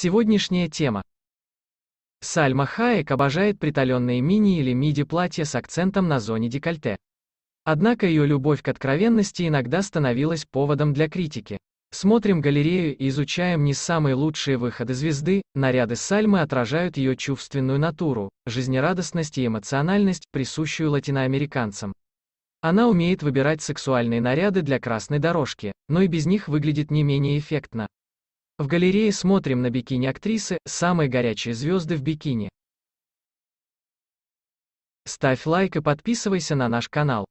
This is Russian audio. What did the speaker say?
Сегодняшняя тема. Сальма Хаек обожает приталенные мини или миди платья с акцентом на зоне декольте. Однако ее любовь к откровенности иногда становилась поводом для критики. Смотрим галерею и изучаем не самые лучшие выходы звезды, наряды Сальмы отражают ее чувственную натуру, жизнерадостность и эмоциональность, присущую латиноамериканцам. Она умеет выбирать сексуальные наряды для красной дорожки, но и без них выглядит не менее эффектно. В галерее смотрим на бикини актрисы, самые горячие звезды в бикини. Ставь лайк и подписывайся на наш канал.